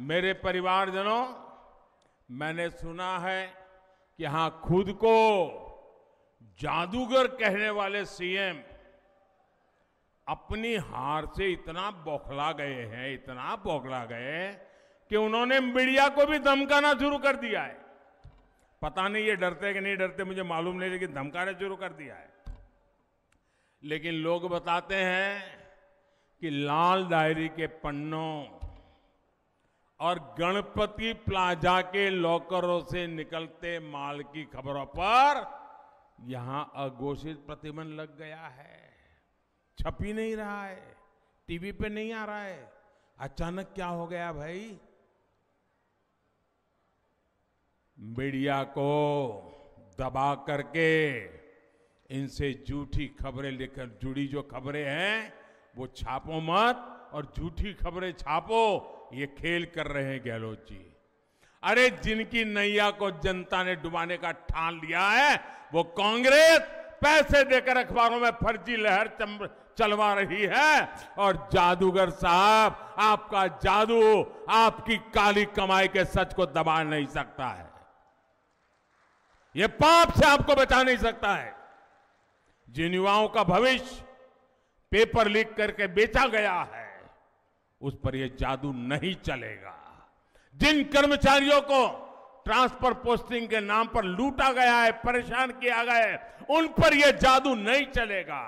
मेरे परिवारजनों मैंने सुना है कि हां खुद को जादूगर कहने वाले सीएम अपनी हार से इतना बौखला गए हैं इतना बौखला गए कि उन्होंने मीडिया को भी धमकाना शुरू कर दिया है पता नहीं ये डरते कि नहीं डरते मुझे मालूम नहीं लेकिन धमकाना शुरू कर दिया है लेकिन लोग बताते हैं कि लाल डायरी के पन्नों और गणपति प्लाजा के लॉकरों से निकलते माल की खबरों पर यहां अघोषित प्रतिबंध लग गया है छपी नहीं रहा है टीवी पे नहीं आ रहा है अचानक क्या हो गया भाई मीडिया को दबा करके इनसे झूठी खबरें लेकर जुड़ी जो खबरें हैं वो छापो मत और झूठी खबरें छापो ये खेल कर रहे हैं गहलोत जी अरे जिनकी नैया को जनता ने डुबाने का ठान लिया है वो कांग्रेस पैसे देकर अखबारों में फर्जी लहर चलवा रही है और जादूगर साहब आपका जादू आपकी काली कमाई के सच को दबा नहीं सकता है ये पाप से आपको बचा नहीं सकता है जिन युवाओं का भविष्य पेपर लीक करके बेचा गया है उस पर यह जादू नहीं चलेगा जिन कर्मचारियों को ट्रांसफर पोस्टिंग के नाम पर लूटा गया है परेशान किया गया है उन पर यह जादू नहीं चलेगा